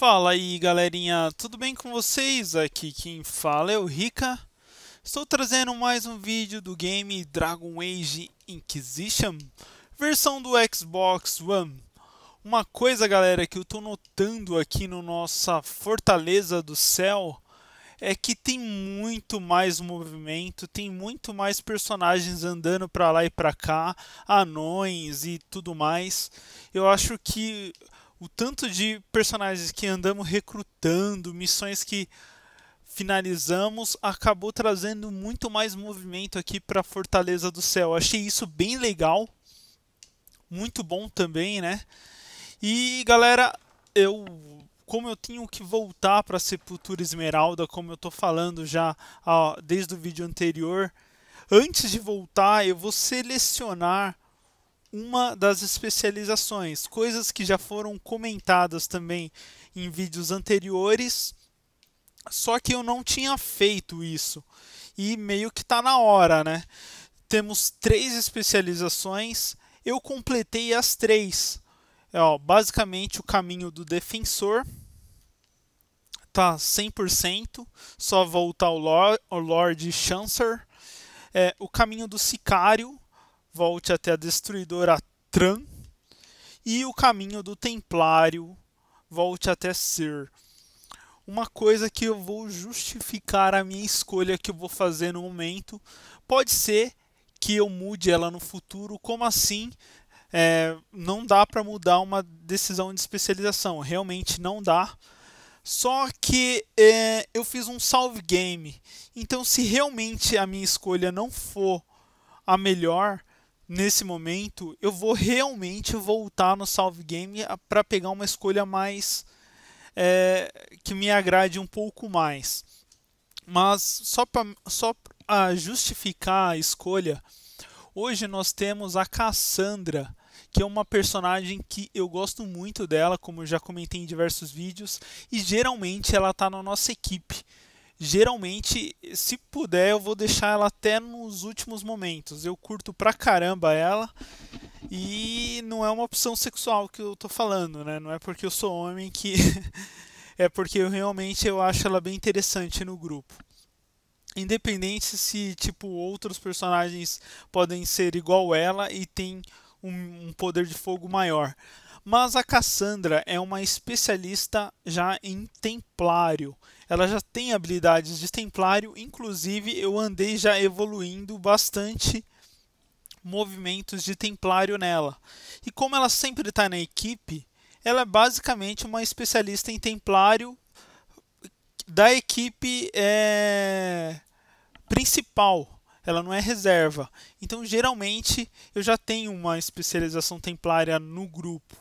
Fala aí galerinha, tudo bem com vocês? Aqui quem fala é o Rika. Estou trazendo mais um vídeo do game Dragon Age Inquisition, versão do Xbox One. Uma coisa galera que eu estou notando aqui no nossa Fortaleza do Céu é que tem muito mais movimento, tem muito mais personagens andando para lá e para cá, anões e tudo mais. Eu acho que o tanto de personagens que andamos recrutando, missões que finalizamos, acabou trazendo muito mais movimento aqui para Fortaleza do Céu. Achei isso bem legal, muito bom também, né? E galera, eu como eu tenho que voltar para Sepultura Esmeralda, como eu estou falando já ó, desde o vídeo anterior, antes de voltar eu vou selecionar uma das especializações, coisas que já foram comentadas também em vídeos anteriores, só que eu não tinha feito isso e meio que está na hora, né? Temos três especializações, eu completei as três. É, ó, basicamente o caminho do defensor tá 100%, só voltar o Lord, o Lord Chancer. É, o caminho do sicário volte até a destruidora Tran, e o caminho do Templário volte até Ser. Uma coisa que eu vou justificar a minha escolha que eu vou fazer no momento, pode ser que eu mude ela no futuro, como assim? É, não dá para mudar uma decisão de especialização, realmente não dá. Só que é, eu fiz um salve game, então se realmente a minha escolha não for a melhor, nesse momento, eu vou realmente voltar no Salve Game para pegar uma escolha mais. É, que me agrade um pouco mais. Mas só para só pra justificar a escolha, hoje nós temos a Cassandra, que é uma personagem que eu gosto muito dela, como eu já comentei em diversos vídeos, e geralmente ela está na nossa equipe geralmente, se puder, eu vou deixar ela até nos últimos momentos. Eu curto pra caramba ela. E não é uma opção sexual que eu tô falando, né? Não é porque eu sou homem que é porque eu realmente eu acho ela bem interessante no grupo. Independente se tipo outros personagens podem ser igual ela e tem um, um poder de fogo maior. Mas a Cassandra é uma especialista já em templário ela já tem habilidades de templário, inclusive eu andei já evoluindo bastante movimentos de templário nela. E como ela sempre está na equipe, ela é basicamente uma especialista em templário da equipe é, principal ela não é reserva. Então, geralmente, eu já tenho uma especialização templária no grupo.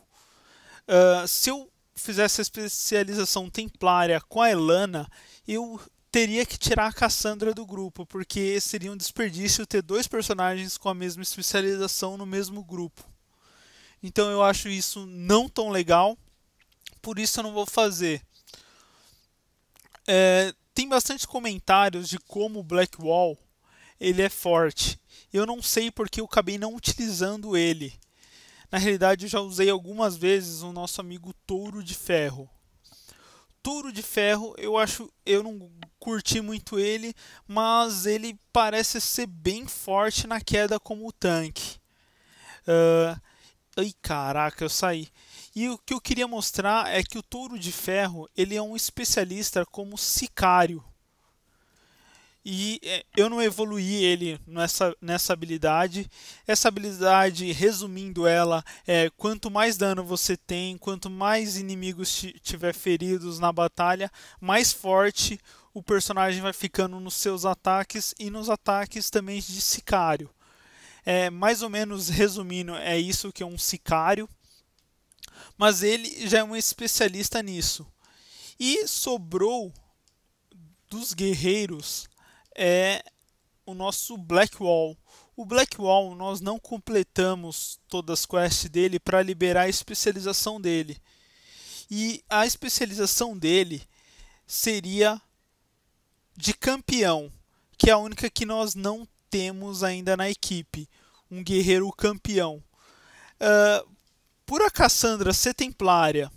Uh, se eu fizesse a especialização templária com a Elana, eu teria que tirar a Cassandra do grupo, porque seria um desperdício ter dois personagens com a mesma especialização no mesmo grupo. Então eu acho isso não tão legal, por isso eu não vou fazer. É, tem bastante comentários de como o Blackwall ele é forte. Eu não sei porque eu acabei não utilizando ele. Na realidade, eu já usei algumas vezes o nosso amigo Touro de Ferro. Touro de Ferro, eu acho, eu não curti muito ele, mas ele parece ser bem forte na queda como tanque. Uh, ai, caraca, eu saí. E o que eu queria mostrar é que o Touro de Ferro, ele é um especialista como sicário e é, eu não evoluí ele nessa, nessa habilidade. Essa habilidade, resumindo ela, é quanto mais dano você tem, quanto mais inimigos tiver feridos na batalha, mais forte o personagem vai ficando nos seus ataques e nos ataques também de sicário. É, mais ou menos resumindo, é isso que é um sicário, mas ele já é um especialista nisso. E sobrou dos guerreiros é o nosso Black Wall. O Black Wall nós não completamos todas as quests dele para liberar a especialização dele. E a especialização dele seria de campeão, que é a única que nós não temos ainda na equipe. Um guerreiro campeão. Uh, por a Cassandra ser templária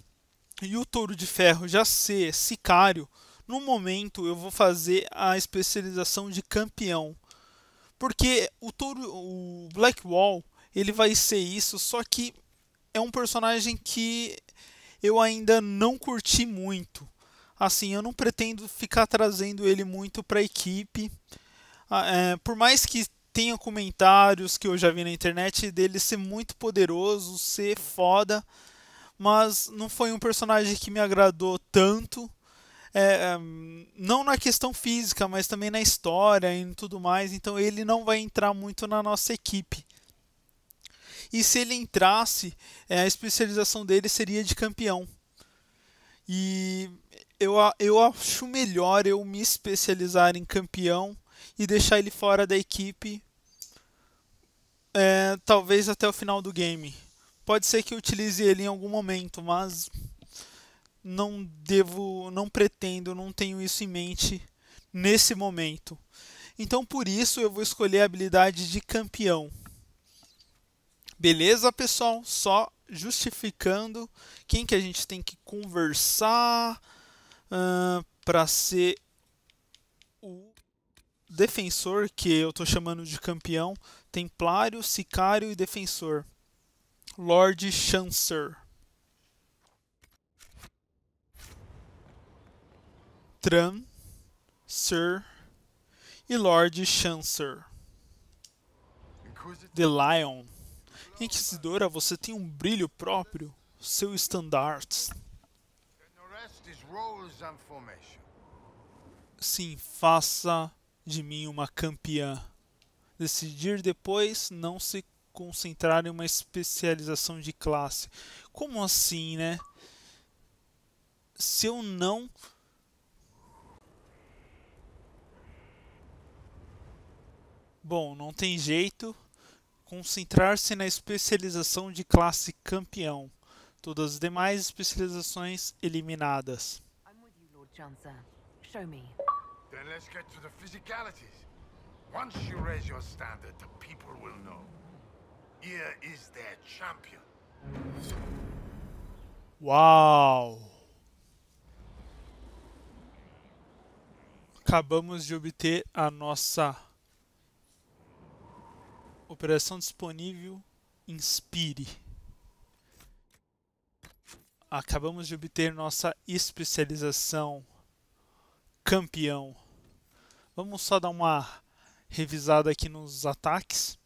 e o touro de ferro já ser sicário, no momento eu vou fazer a especialização de campeão. Porque o toro o Wall ele vai ser isso, só que é um personagem que eu ainda não curti muito. Assim, eu não pretendo ficar trazendo ele muito para a equipe. Ah, é, por mais que tenha comentários que eu já vi na internet dele ser muito poderoso, ser foda, mas não foi um personagem que me agradou tanto é, ehm, não na questão física, mas também na história e tudo mais. Então ele não vai entrar muito na nossa equipe. E se ele entrasse, é, a especialização dele seria de campeão. E eu, eu acho melhor eu me especializar em campeão e deixar ele fora da equipe, é, talvez até o final do game. Pode ser que eu utilize ele em algum momento, mas não devo, não pretendo, não tenho isso em mente nesse momento. Então por isso eu vou escolher a habilidade de campeão. Beleza, pessoal? Só justificando quem que a gente tem que conversar uh, para ser o defensor que eu estou chamando de campeão, templário, sicário e defensor. Lord Chancer. Tran, Sir e Lord Chancer. The Lion. Inquisidora, você tem um brilho próprio, seu estandarte. Sim, faça de mim uma campeã. Decidir depois não se concentrar em uma especialização de classe. Como assim, né? Se eu não Bom, não tem jeito. Concentrar-se na especialização de classe campeão. Todas as demais especializações eliminadas. I'm Lord Uau! Acabamos de obter a nossa Operação disponível. Inspire. Acabamos de obter nossa especialização. Campeão. Vamos só dar uma revisada aqui nos ataques.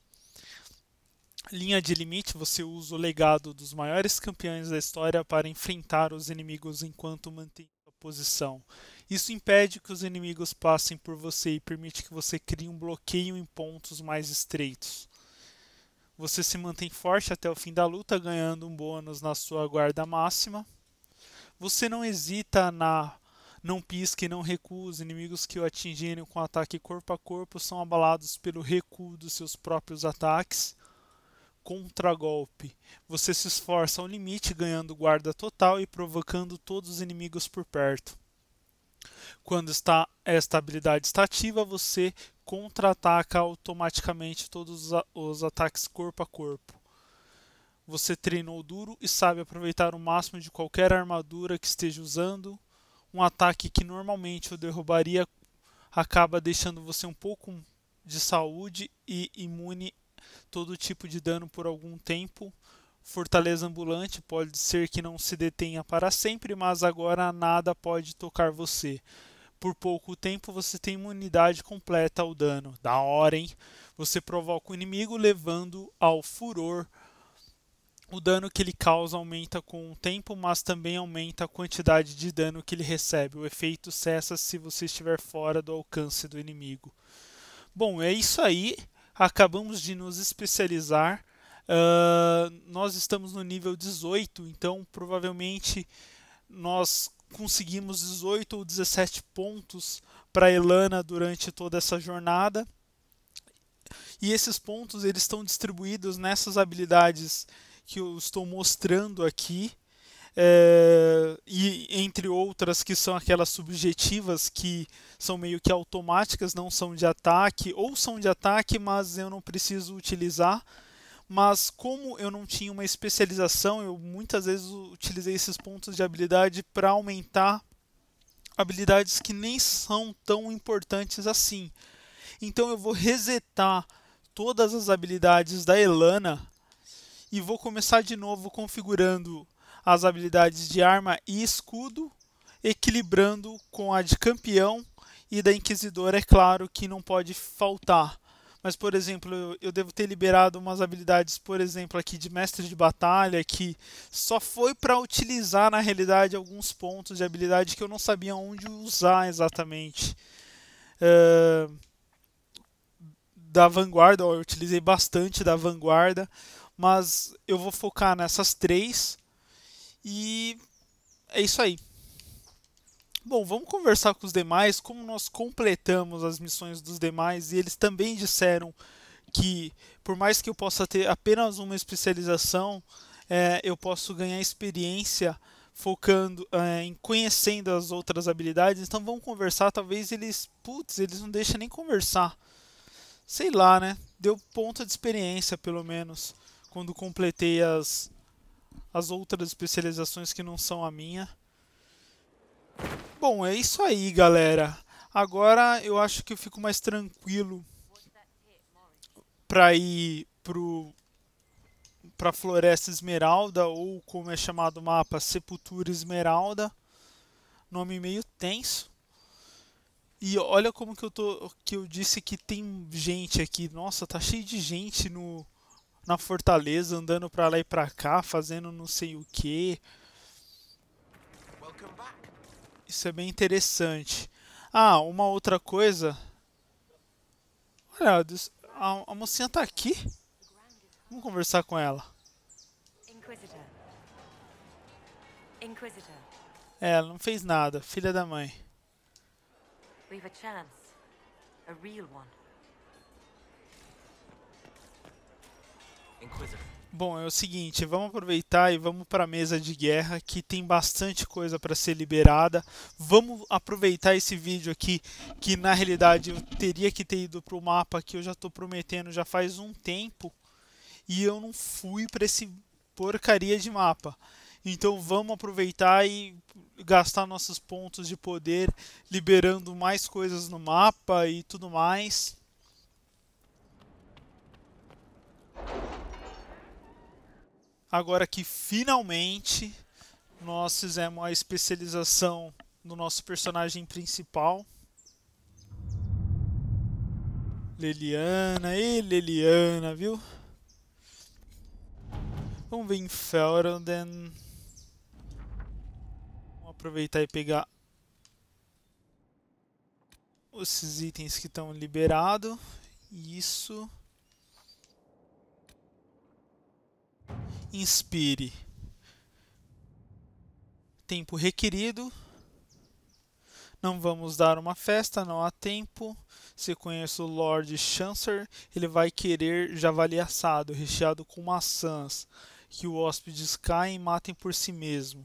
Linha de limite, você usa o legado dos maiores campeões da história para enfrentar os inimigos enquanto mantém sua posição. Isso impede que os inimigos passem por você e permite que você crie um bloqueio em pontos mais estreitos. Você se mantém forte até o fim da luta, ganhando um bônus na sua guarda máxima. Você não hesita na não pisque, não recua. Os inimigos que o atingirem com ataque corpo a corpo são abalados pelo recuo dos seus próprios ataques. Contragolpe. Você se esforça ao limite, ganhando guarda total e provocando todos os inimigos por perto. Quando está, esta habilidade está ativa, você contra-ataca automaticamente todos os ataques corpo a corpo. Você treinou duro e sabe aproveitar o máximo de qualquer armadura que esteja usando. Um ataque que normalmente o derrubaria acaba deixando você um pouco de saúde e imune todo tipo de dano por algum tempo. Fortaleza ambulante pode ser que não se detenha para sempre, mas agora nada pode tocar você por pouco tempo você tem imunidade completa ao dano. Da hora, hein? Você provoca o inimigo levando ao furor. O dano que ele causa aumenta com o tempo, mas também aumenta a quantidade de dano que ele recebe. O efeito cessa se você estiver fora do alcance do inimigo. Bom, é isso aí. Acabamos de nos especializar. Uh, nós estamos no nível 18, então provavelmente nós conseguimos 18 ou 17 pontos para Elana durante toda essa jornada. E esses pontos eles estão distribuídos nessas habilidades que eu estou mostrando aqui. É, e entre outras que são aquelas subjetivas que são meio que automáticas, não são de ataque, ou são de ataque, mas eu não preciso utilizar mas como eu não tinha uma especialização, eu muitas vezes utilizei esses pontos de habilidade para aumentar habilidades que nem são tão importantes assim. Então eu vou resetar todas as habilidades da Elana e vou começar de novo configurando as habilidades de arma e escudo, equilibrando com a de campeão e da inquisidora, é claro que não pode faltar mas por exemplo, eu devo ter liberado umas habilidades, por exemplo, aqui de mestre de batalha, que só foi para utilizar na realidade alguns pontos de habilidade que eu não sabia onde usar exatamente. Uh, da vanguarda, eu utilizei bastante da vanguarda, mas eu vou focar nessas três e é isso aí. Bom, vamos conversar com os demais como nós completamos as missões dos demais e eles também disseram que por mais que eu possa ter apenas uma especialização, é, eu posso ganhar experiência focando é, em conhecendo as outras habilidades. Então vamos conversar, talvez eles, putz, eles não deixam nem conversar. Sei lá, né? Deu ponto de experiência pelo menos quando completei as as outras especializações que não são a minha. Bom, é isso aí, galera. Agora eu acho que eu fico mais tranquilo para ir pro para Floresta Esmeralda ou como é chamado o mapa, Sepultura Esmeralda. Nome meio tenso. E olha como que eu tô que eu disse que tem gente aqui. Nossa, tá cheio de gente no na fortaleza andando para lá e para cá, fazendo não sei o que. Welcome back. Isso é bem interessante. Ah, uma outra coisa. Olha, a, a mocinha tá aqui. Vamos conversar com ela. Inquisitor. É, ela não fez nada, filha da mãe. chance. real Inquisitor. Bom, é o seguinte, vamos aproveitar e vamos para a mesa de guerra que tem bastante coisa para ser liberada. Vamos aproveitar esse vídeo aqui que na realidade eu teria que ter ido para o mapa que eu já estou prometendo já faz um tempo e eu não fui para esse porcaria de mapa. Então vamos aproveitar e gastar nossos pontos de poder liberando mais coisas no mapa e tudo mais. agora que finalmente nós fizemos a especialização do nosso personagem principal. Leliana, ei Leliana, viu? Vamos ver em Felden. Vamos aproveitar e pegar esses itens que estão liberados. Isso. inspire. Tempo requerido. Não vamos dar uma festa, não há tempo. Se conheço o Lord Chancer, ele vai querer javali assado, recheado com maçãs, que o hóspedes caem e matem por si mesmo.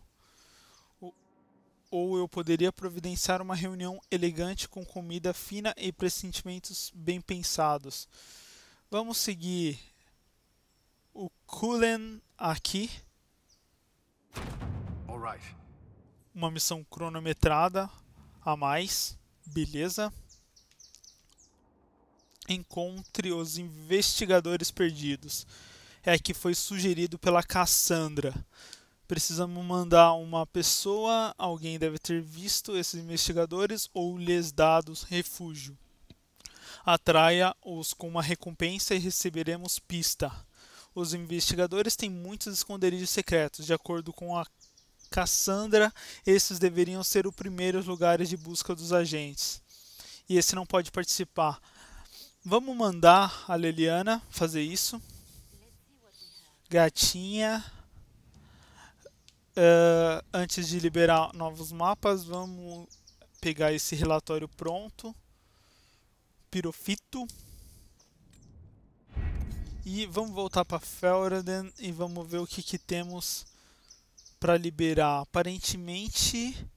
Ou eu poderia providenciar uma reunião elegante com comida fina e pressentimentos bem pensados. Vamos seguir o Cullen aqui. Uma missão cronometrada a mais. Beleza. Encontre os investigadores perdidos. É que foi sugerido pela Cassandra. Precisamos mandar uma pessoa. Alguém deve ter visto esses investigadores ou lhes dado refúgio. Atraia-os com uma recompensa e receberemos pista. Os investigadores têm muitos esconderijos secretos. De acordo com a Cassandra, esses deveriam ser os primeiros lugares de busca dos agentes. E esse não pode participar. Vamos mandar a Leliana fazer isso. Gatinha. Uh, antes de liberar novos mapas, vamos pegar esse relatório pronto. Pirofito. E vamos voltar para Felraden e vamos ver o que, que temos para liberar. Aparentemente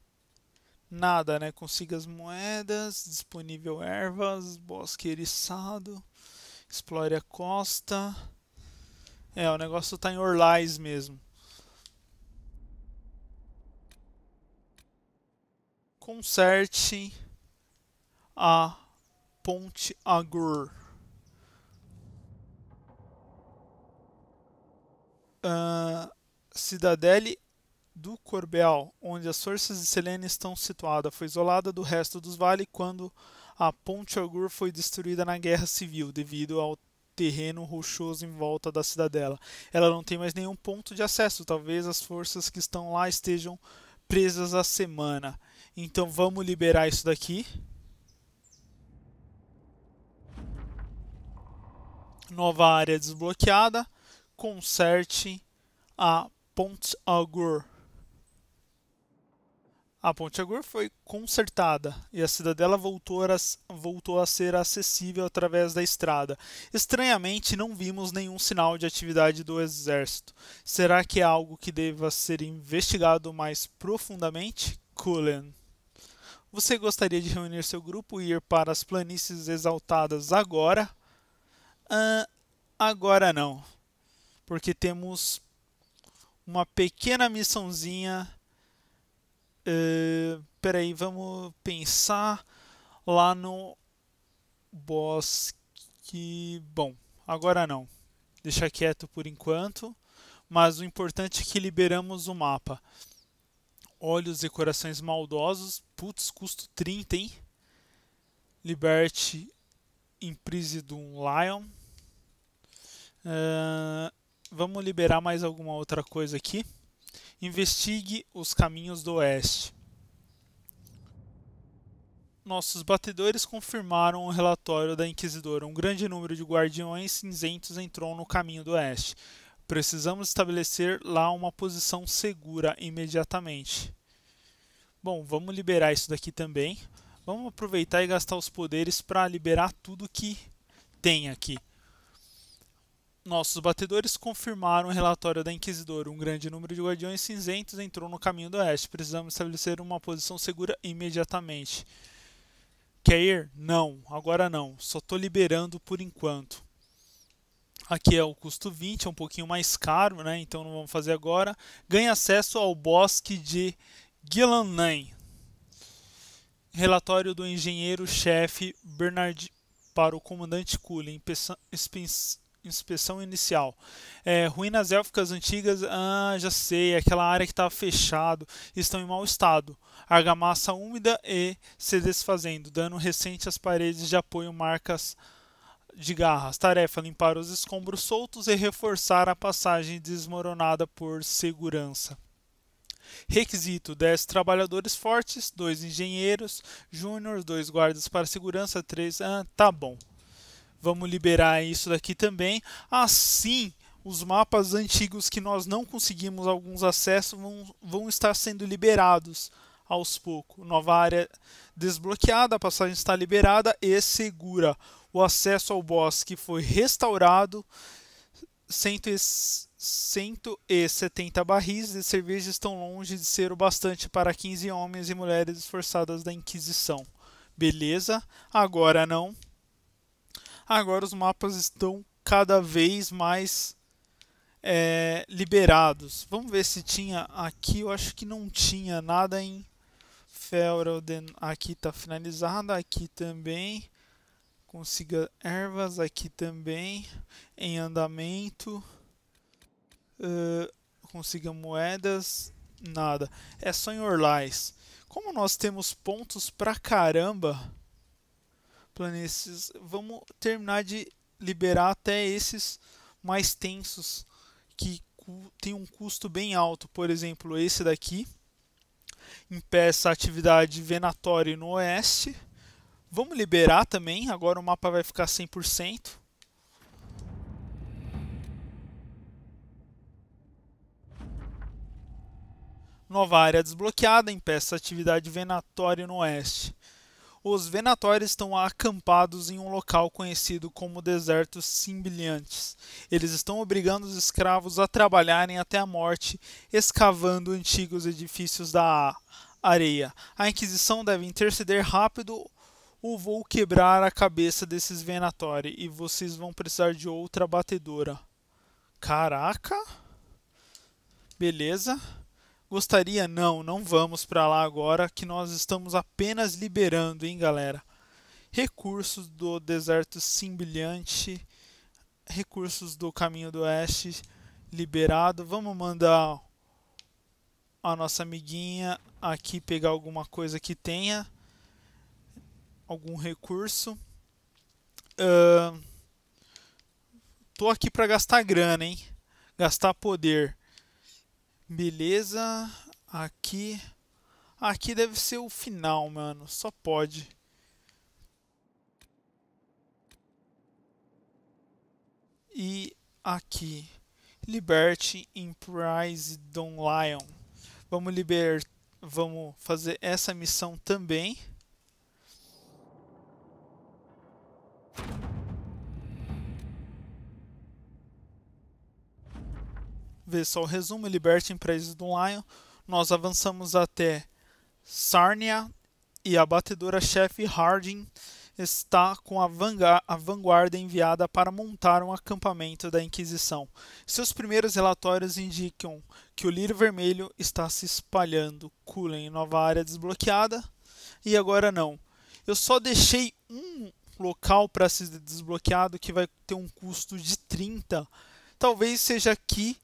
nada, né? Consiga as moedas, disponível ervas, bosque eriçado, explore a costa. É, o negócio tá em Orlais mesmo. Conserte a Ponte Agur. uh, Cidadele do Corbel, onde as forças de Selene estão situadas, foi isolada do resto dos vales quando a Ponte Augur foi destruída na Guerra Civil devido ao terreno rochoso em volta da cidadela. Ela não tem mais nenhum ponto de acesso. Talvez as forças que estão lá estejam presas a semana. Então vamos liberar isso daqui. Nova área desbloqueada conserte a Ponte Agur. A Ponte Agur foi consertada e a cidadela voltou a, voltou a ser acessível através da estrada. Estranhamente, não vimos nenhum sinal de atividade do exército. Será que é algo que deva ser investigado mais profundamente? Cullen. Você gostaria de reunir seu grupo e ir para as planícies exaltadas agora? Uh, agora não porque temos uma pequena missãozinha. Uh, peraí, vamos pensar lá no bosque. Bom, agora não. Deixa quieto por enquanto. Mas o importante é que liberamos o mapa. Olhos e corações maldosos. Putz, custo 30, hein? Liberte Imprisoned Lion. Uh, vamos liberar mais alguma outra coisa aqui. Investigue os caminhos do oeste. Nossos batedores confirmaram o relatório da Inquisidora. Um grande número de guardiões cinzentos entrou no caminho do oeste. Precisamos estabelecer lá uma posição segura imediatamente. Bom, vamos liberar isso daqui também. Vamos aproveitar e gastar os poderes para liberar tudo que tem aqui. Nossos batedores confirmaram o relatório da Inquisidora. Um grande número de guardiões cinzentos entrou no caminho do oeste. Precisamos estabelecer uma posição segura imediatamente. Quer ir? Não, agora não. Só estou liberando por enquanto. Aqui é o custo 20, é um pouquinho mais caro, né? Então não vamos fazer agora. Ganha acesso ao bosque de Guilanay. Relatório do engenheiro-chefe Bernard para o comandante Cullen inspeção inicial. É, ruínas élficas antigas, ah, já sei, aquela área que estava fechado, estão em mau estado. Argamassa úmida e se desfazendo. Dano recente às paredes de apoio, marcas de garras. Tarefa: limpar os escombros soltos e reforçar a passagem desmoronada por segurança. Requisito: 10 trabalhadores fortes, 2 engenheiros júnior, 2 guardas para segurança, 3. Ah, tá bom. Vamos liberar isso daqui também. Assim, os mapas antigos que nós não conseguimos alguns acessos vão, vão estar sendo liberados aos poucos. Nova área desbloqueada, a passagem está liberada e segura. O acesso ao bosque foi restaurado. 170 barris de cerveja estão longe de ser o bastante para 15 homens e mulheres esforçadas da Inquisição. Beleza? Agora não. Agora os mapas estão cada vez mais é, liberados. Vamos ver se tinha aqui. Eu acho que não tinha nada em Felroden. Aqui está finalizada. Aqui também. Consiga ervas. Aqui também. Em andamento. Uh, consiga moedas. Nada. É só em Orlais. Como nós temos pontos pra caramba planícies. Vamos terminar de liberar até esses mais tensos que tem um custo bem alto. Por exemplo, esse daqui impeça a atividade venatória no oeste. Vamos liberar também, agora o mapa vai ficar 100%. Nova área desbloqueada, impeça a atividade venatória no oeste os Venatórios estão acampados em um local conhecido como Deserto Simbiliantes. Eles estão obrigando os escravos a trabalharem até a morte, escavando antigos edifícios da areia. A Inquisição deve interceder rápido ou vou quebrar a cabeça desses Venatori e vocês vão precisar de outra batedora. Caraca! Beleza. Gostaria? Não, não vamos para lá agora, que nós estamos apenas liberando, hein, galera? Recursos do deserto simbilhante, recursos do caminho do oeste liberado. Vamos mandar a nossa amiguinha aqui pegar alguma coisa que tenha, algum recurso. Uh, tô aqui para gastar grana, hein? Gastar poder. Beleza. Aqui. Aqui deve ser o final, mano. Só pode. E aqui. Liberte Emprise Don Lion. Vamos liber... Vamos fazer essa missão também. vê só o resumo, liberta a empresa do Lion, nós avançamos até Sarnia e a batedora-chefe Harding está com a, a vanguarda enviada para montar um acampamento da Inquisição. Seus primeiros relatórios indicam que o lírio vermelho está se espalhando. Cullen, nova área desbloqueada. E agora não. Eu só deixei um local para ser desbloqueado que vai ter um custo de 30. Talvez seja aqui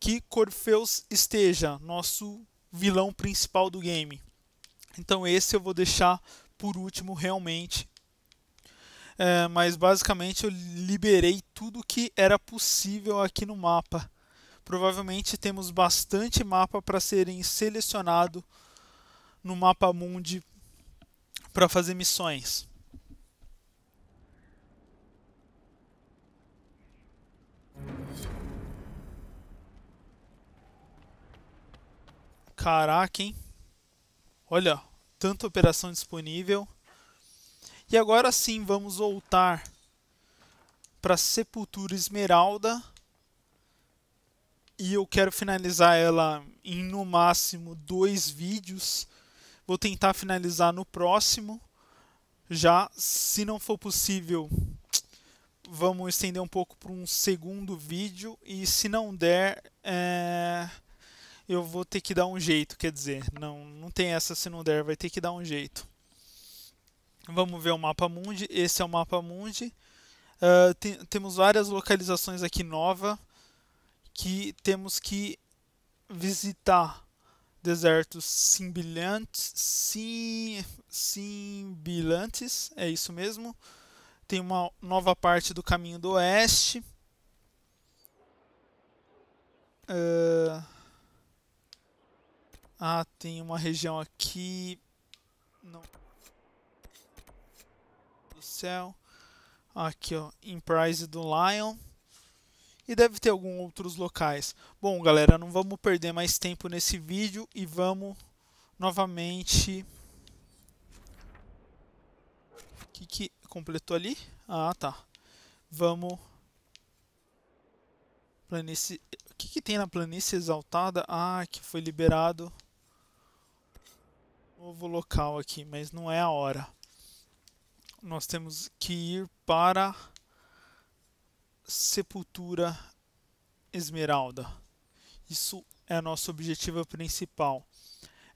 que Corfeus esteja, nosso vilão principal do game. Então esse eu vou deixar por último realmente. É, mas basicamente eu liberei tudo que era possível aqui no mapa. Provavelmente temos bastante mapa para serem selecionado no mapa mundi para fazer missões. Caraca, hein? Olha, tanta operação disponível. E agora sim, vamos voltar para Sepultura Esmeralda. E eu quero finalizar ela em no máximo dois vídeos. Vou tentar finalizar no próximo. Já, se não for possível, vamos estender um pouco para um segundo vídeo. E se não der, é eu vou ter que dar um jeito, quer dizer, não, não tem essa se não der, vai ter que dar um jeito. Vamos ver o mapa mundi, esse é o mapa mundi. Uh, temos várias localizações aqui nova que temos que visitar. Desertos simbilantes, sim, simbilantes, é isso mesmo. Tem uma nova parte do caminho do oeste. Uh, ah, tem uma região aqui... Não. Do céu. Aqui, ó. Emprise do Lion. E deve ter alguns outros locais. Bom, galera, não vamos perder mais tempo nesse vídeo. E vamos novamente... O que que completou ali? Ah, tá. Vamos... Planície... O que, que tem na planície exaltada? Ah, que foi liberado novo local aqui, mas não é a hora. Nós temos que ir para Sepultura Esmeralda. Isso é nosso objetivo principal.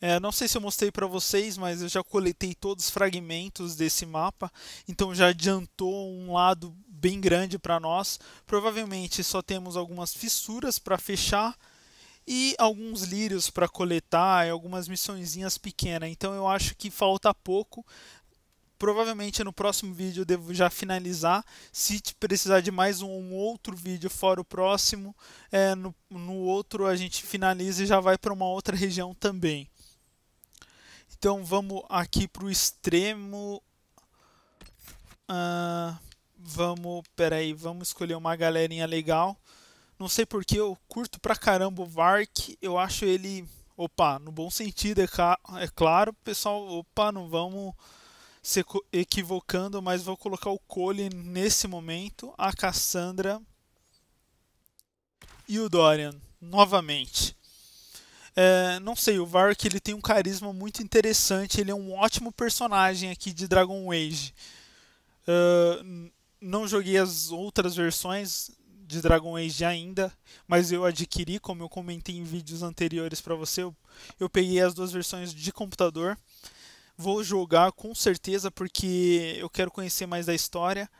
É, não sei se eu mostrei para vocês, mas eu já coletei todos os fragmentos desse mapa, então já adiantou um lado bem grande para nós. Provavelmente só temos algumas fissuras para fechar, e alguns lírios para coletar e algumas missõezinhas pequenas. Então eu acho que falta pouco. Provavelmente no próximo vídeo eu devo já finalizar. Se precisar de mais um outro vídeo fora o próximo, é, no, no outro a gente finaliza e já vai para uma outra região também. Então vamos aqui para o extremo. Uh, vamos, peraí, vamos escolher uma galerinha legal. Não sei porque eu curto pra caramba o Vark. Eu acho ele. Opa, no bom sentido, é, é claro. Pessoal, opa, não vamos se equivocando, mas vou colocar o Cole nesse momento. A Cassandra. E o Dorian, novamente. É, não sei, o Vark ele tem um carisma muito interessante. Ele é um ótimo personagem aqui de Dragon Age. Uh, não joguei as outras versões, de Dragon Age ainda, mas eu adquiri, como eu comentei em vídeos anteriores para você, eu, eu peguei as duas versões de computador. Vou jogar com certeza porque eu quero conhecer mais da história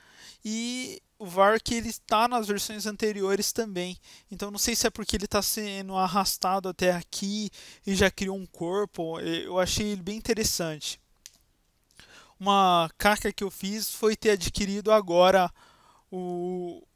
e o Vark ele está nas versões anteriores também. Então não sei se é porque ele está sendo arrastado até aqui e já criou um corpo. Eu achei ele bem interessante. Uma caca que eu fiz foi ter adquirido agora o,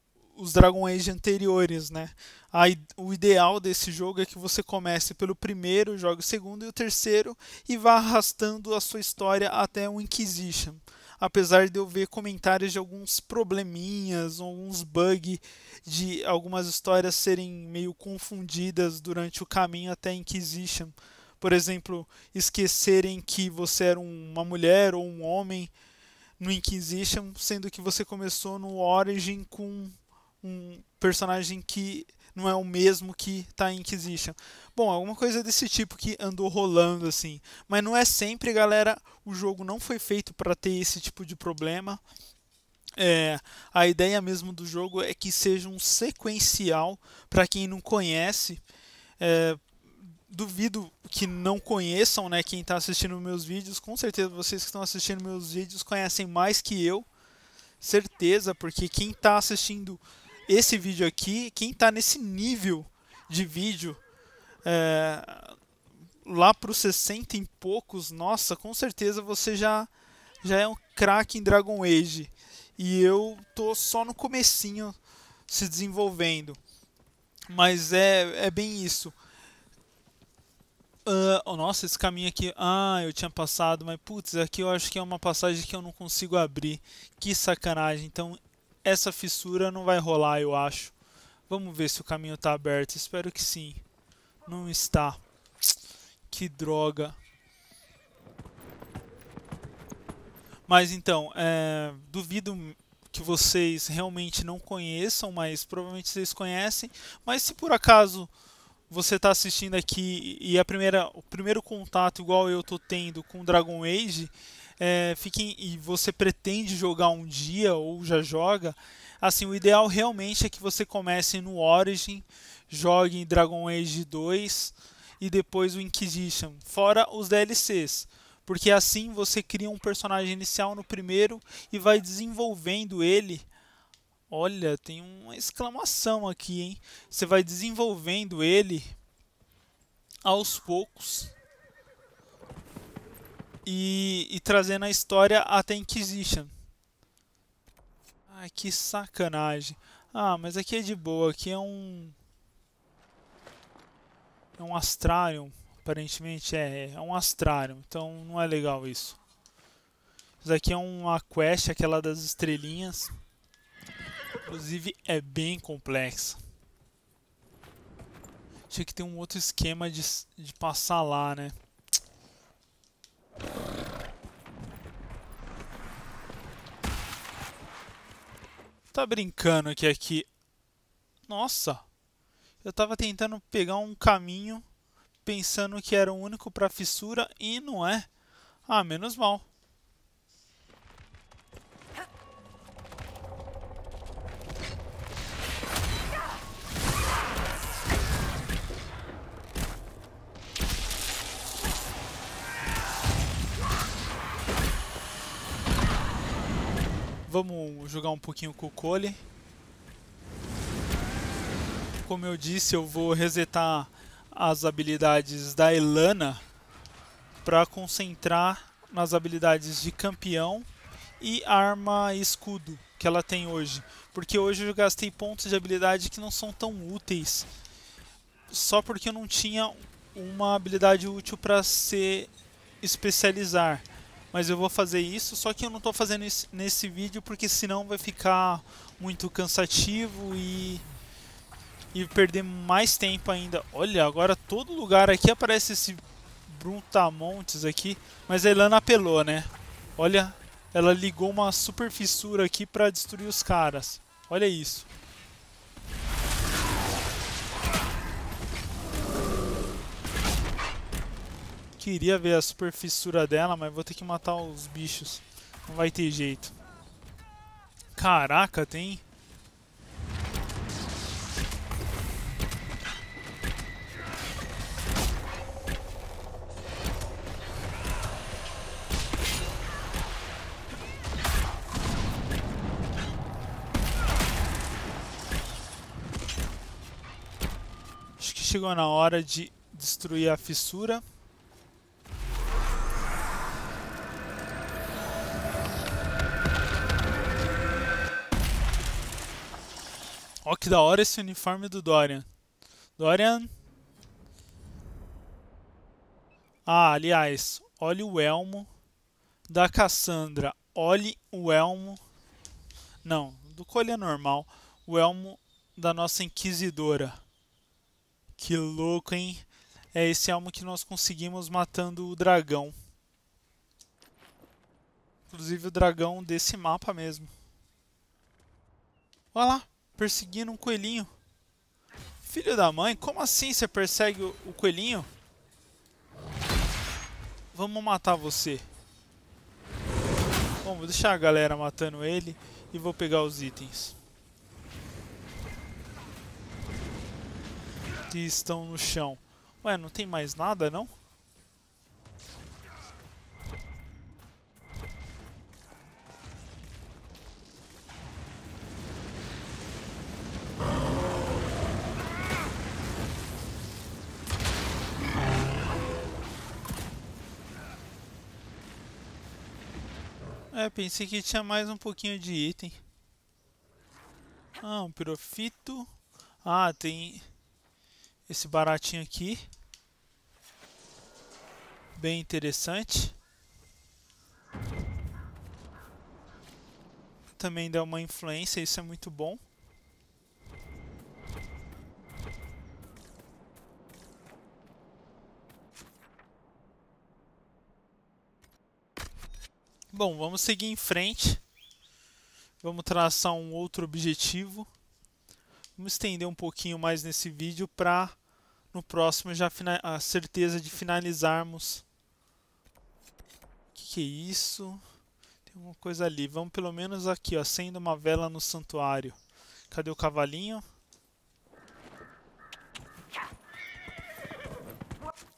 os Dragon Age anteriores, né? A, o ideal desse jogo é que você comece pelo primeiro, jogue o segundo e o terceiro e vá arrastando a sua história até o Inquisition. Apesar de eu ver comentários de alguns probleminhas, alguns bugs de algumas histórias serem meio confundidas durante o caminho até Inquisition. Por exemplo, esquecerem que você era uma mulher ou um homem no Inquisition, sendo que você começou no Origin com um personagem que não é o mesmo que tá em Inquisition. Bom, alguma coisa desse tipo que andou rolando assim. Mas não é sempre, galera. O jogo não foi feito para ter esse tipo de problema. É, a ideia mesmo do jogo é que seja um sequencial para quem não conhece. É, duvido que não conheçam, né? Quem está assistindo meus vídeos, com certeza vocês que estão assistindo meus vídeos conhecem mais que eu, certeza, porque quem está assistindo esse vídeo aqui, quem está nesse nível de vídeo é, lá para os 60 e poucos, nossa, com certeza você já, já é um craque em Dragon Age. E eu tô só no comecinho se desenvolvendo. Mas é, é bem isso. Uh, oh, nossa, esse caminho aqui. Ah, eu tinha passado, mas putz, aqui eu acho que é uma passagem que eu não consigo abrir. Que sacanagem. Então essa fissura não vai rolar, eu acho. Vamos ver se o caminho está aberto. Espero que sim. Não está. Que droga. Mas então, é, duvido que vocês realmente não conheçam, mas provavelmente vocês conhecem. Mas se por acaso você está assistindo aqui e a primeira, o primeiro contato igual eu tô tendo com Dragon Age é, fiquem e você pretende jogar um dia ou já joga, assim, o ideal realmente é que você comece no Origin, jogue em Dragon Age 2 e depois o Inquisition, fora os DLCs. Porque assim você cria um personagem inicial no primeiro e vai desenvolvendo ele Olha, tem uma exclamação aqui, hein? Você vai desenvolvendo ele aos poucos e, e trazendo a história até Inquisition. Ai, que sacanagem. Ah, mas aqui é de boa, aqui é um... É um Astrarium, aparentemente é, é um Astrarium, então não é legal isso. Isso aqui é uma quest, aquela das estrelinhas. Inclusive é bem complexa. Tinha que ter um outro esquema de, de passar lá, né? Tá brincando que aqui... Nossa! Eu tava tentando pegar um caminho pensando que era o único pra fissura e não é. Ah, menos mal. Vamos jogar um pouquinho com o Cole. Como eu disse, eu vou resetar as habilidades da Elana para concentrar nas habilidades de campeão e arma e escudo que ela tem hoje. Porque hoje eu gastei pontos de habilidade que não são tão úteis. Só porque eu não tinha uma habilidade útil para se especializar mas eu vou fazer isso, só que eu não estou fazendo isso nesse vídeo porque senão vai ficar muito cansativo e e perder mais tempo ainda. Olha, agora todo lugar aqui aparece esse Bruntamontes aqui, mas a Elana apelou, né? Olha, ela ligou uma super fissura aqui para destruir os caras. Olha isso. queria ver a superfissura dela, mas vou ter que matar os bichos. Não vai ter jeito. Caraca, tem... Acho que chegou na hora de destruir a fissura. Ó que da hora esse uniforme do Dorian. Dorian... Ah, aliás, olhe o elmo da Cassandra. Olhe o elmo... Não, do colher normal. O elmo da nossa Inquisidora. Que louco, hein? É esse elmo que nós conseguimos matando o dragão. Inclusive o dragão desse mapa mesmo. Olha lá perseguindo um coelhinho. Filho da mãe, como assim você persegue o, coelhinho? Vamos matar você. Bom, vou deixar a galera matando ele e vou pegar os itens. Que estão no chão. Ué, não tem mais nada não? É, pensei que tinha mais um pouquinho de item. Ah, um pirofito. Ah, tem esse baratinho aqui. Bem interessante. Também dá uma influência, isso é muito bom. Bom, vamos seguir em frente. Vamos traçar um outro objetivo. Vamos estender um pouquinho mais nesse vídeo para no próximo já a certeza de finalizarmos. O que, que é isso? Tem uma coisa ali. Vamos pelo menos aqui, ó, acendo uma vela no santuário. Cadê o cavalinho?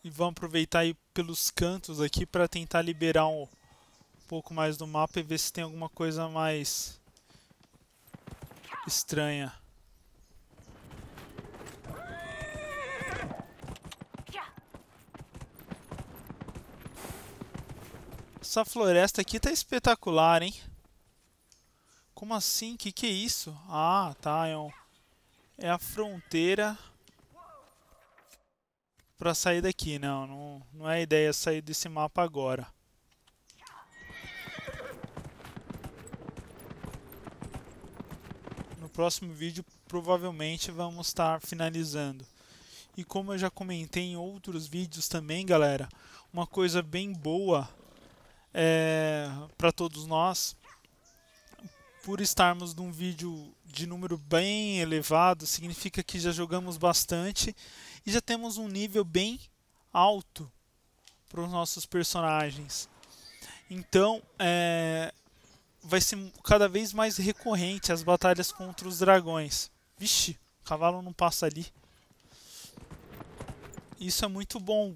E vamos aproveitar aí pelos cantos aqui para tentar liberar um pouco mais do mapa e ver se tem alguma coisa mais estranha. Essa floresta aqui tá espetacular, hein? Como assim? Que que é isso? Ah, tá, é, um... é a fronteira para sair daqui. Não, não, não é a ideia sair desse mapa agora. próximo vídeo provavelmente vamos estar finalizando. E como eu já comentei em outros vídeos também, galera, uma coisa bem boa é, para todos nós, por estarmos num vídeo de número bem elevado, significa que já jogamos bastante e já temos um nível bem alto para os nossos personagens. Então, é, vai ser cada vez mais recorrente as batalhas contra os dragões. Vixe, o cavalo não passa ali. Isso é muito bom.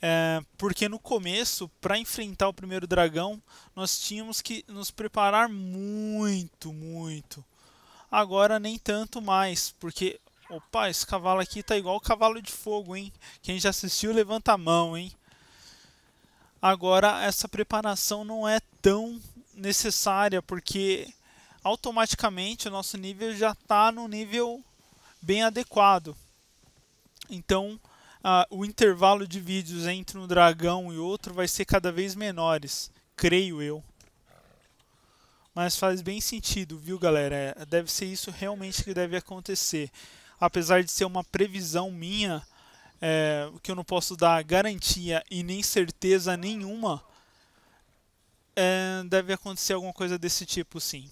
É, porque no começo, para enfrentar o primeiro dragão, nós tínhamos que nos preparar muito, muito. Agora nem tanto mais, porque... Opa, esse cavalo aqui tá igual o cavalo de fogo, hein? Quem já assistiu, levanta a mão, hein? Agora, essa preparação não é tão necessária, porque automaticamente o nosso nível já está no nível bem adequado. Então, o intervalo de vídeos entre um dragão e outro vai ser cada vez menores, creio eu. Mas faz bem sentido, viu, galera? É, deve ser isso realmente que deve acontecer. Apesar de ser uma previsão minha, é, que eu não posso dar garantia e nem certeza nenhuma, é, deve acontecer alguma coisa desse tipo, sim.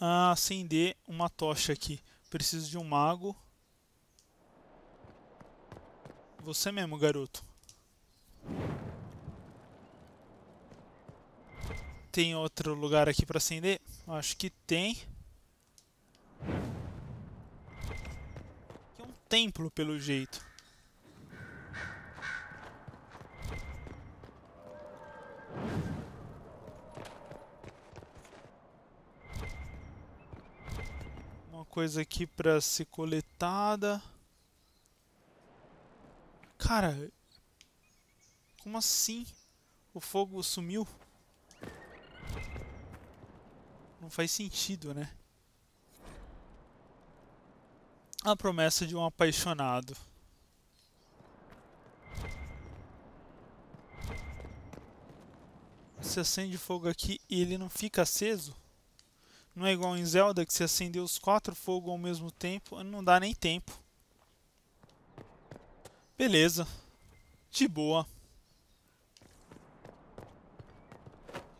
Ah, acender uma tocha aqui. Preciso de um mago. Você mesmo, garoto. Tem outro lugar aqui para acender? Acho que tem. Aqui é um templo, pelo jeito. coisa aqui pra ser coletada. Cara, como assim? O fogo sumiu? Não faz sentido, né? A promessa de um apaixonado. Você acende fogo aqui e ele não fica aceso? Não é igual em Zelda que se acender os quatro fogos ao mesmo tempo, não dá nem tempo. Beleza. De boa.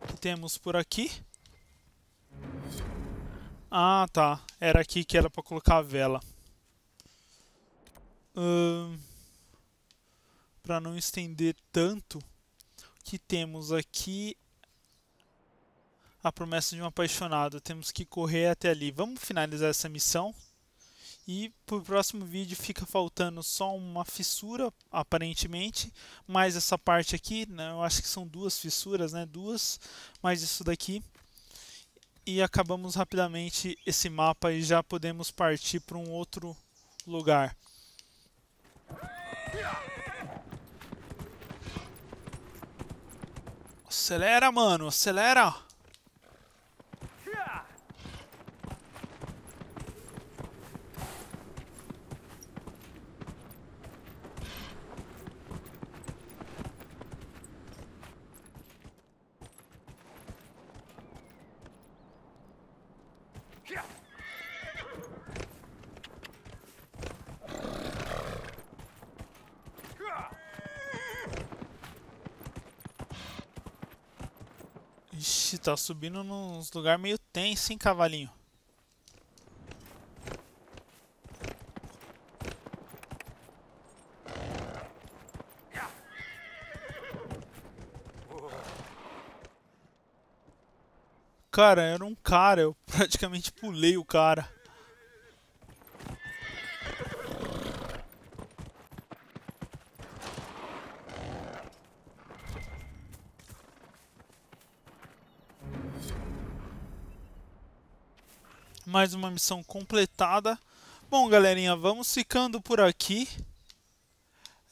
O que temos por aqui? Ah, tá. Era aqui que era pra colocar a vela. Hum, pra não estender tanto, o que temos aqui a promessa de um apaixonado. Temos que correr até ali. Vamos finalizar essa missão. E pro próximo vídeo fica faltando só uma fissura, aparentemente, mais essa parte aqui, né? Eu acho que são duas fissuras, né? Duas, mais isso daqui. E acabamos rapidamente esse mapa e já podemos partir para um outro lugar. Acelera, mano, acelera! tá subindo nos lugar meio tenso, hein, cavalinho? Cara, era um cara, eu praticamente pulei o cara. mais uma missão completada. Bom, galerinha, vamos ficando por aqui.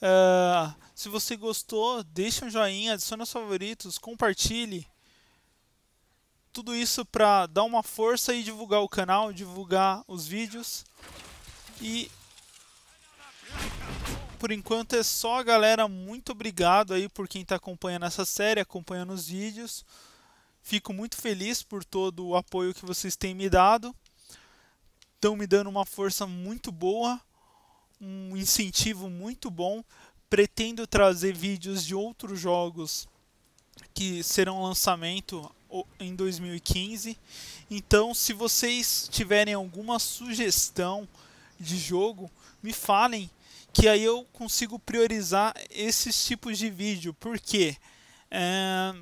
Uh, se você gostou, deixa um joinha, adicione os favoritos, compartilhe. Tudo isso para dar uma força e divulgar o canal, divulgar os vídeos. E por enquanto é só, galera. Muito obrigado aí por quem está acompanhando essa série, acompanhando os vídeos. Fico muito feliz por todo o apoio que vocês têm me dado estão me dando uma força muito boa, um incentivo muito bom. Pretendo trazer vídeos de outros jogos que serão lançamento em 2015. Então, se vocês tiverem alguma sugestão de jogo, me falem que aí eu consigo priorizar esses tipos de vídeo. Porque é,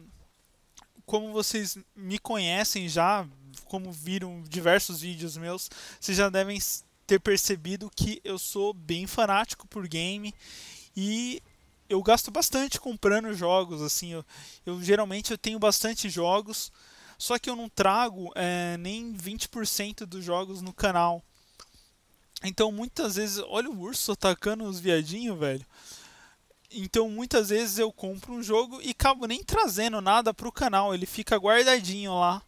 como vocês me conhecem já, como viram diversos vídeos meus, vocês já devem ter percebido que eu sou bem fanático por game e eu gasto bastante comprando jogos, assim, eu, eu geralmente eu tenho bastante jogos, só que eu não trago é, nem 20% dos jogos no canal. Então muitas vezes, olha o urso atacando os viadinhos, velho. Então muitas vezes eu compro um jogo e acabo nem trazendo nada pro canal, ele fica guardadinho lá,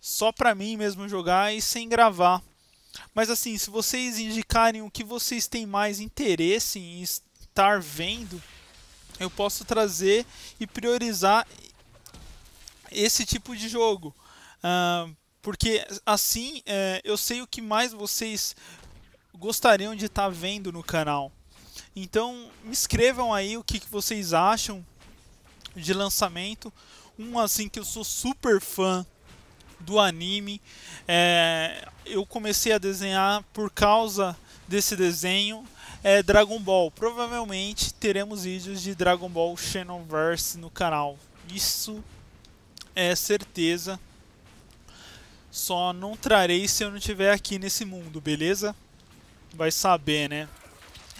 só pra mim mesmo jogar e sem gravar. Mas assim, se vocês indicarem o que vocês têm mais interesse em estar vendo, eu posso trazer e priorizar esse tipo de jogo. Uh, porque assim uh, eu sei o que mais vocês gostariam de estar tá vendo no canal. Então, me escrevam aí o que, que vocês acham de lançamento. Um assim que eu sou super fã do anime. É, eu comecei a desenhar por causa desse desenho. É Dragon Ball. Provavelmente teremos vídeos de Dragon Ball Xenoverse no canal. Isso é certeza. Só não trarei se eu não estiver aqui nesse mundo, beleza? Vai saber, né?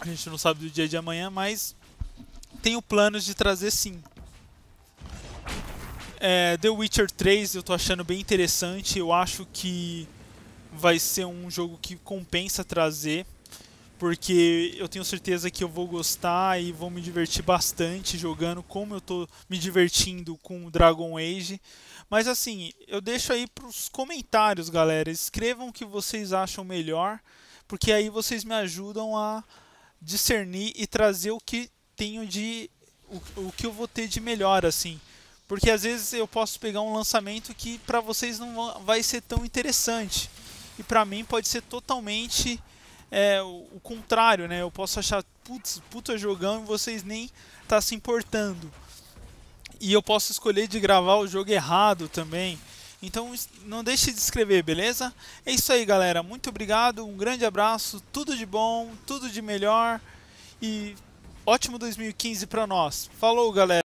A gente não sabe do dia de amanhã, mas tenho planos de trazer sim. É, The Witcher 3 eu tô achando bem interessante. Eu acho que vai ser um jogo que compensa trazer. Porque eu tenho certeza que eu vou gostar e vou me divertir bastante jogando, como eu tô me divertindo com Dragon Age. Mas assim, eu deixo aí pros comentários, galera. Escrevam o que vocês acham melhor, porque aí vocês me ajudam a discernir e trazer o que tenho de. o, o que eu vou ter de melhor, assim. Porque às vezes eu posso pegar um lançamento que para vocês não vai ser tão interessante. E para mim pode ser totalmente é, o, o, contrário, né? Eu posso achar, putz, puta jogão e vocês nem tá se importando. E eu posso escolher de gravar o jogo errado também. Então não deixe de escrever, beleza? É isso aí, galera. Muito obrigado, um grande abraço, tudo de bom, tudo de melhor e ótimo 2015 para nós. Falou, galera.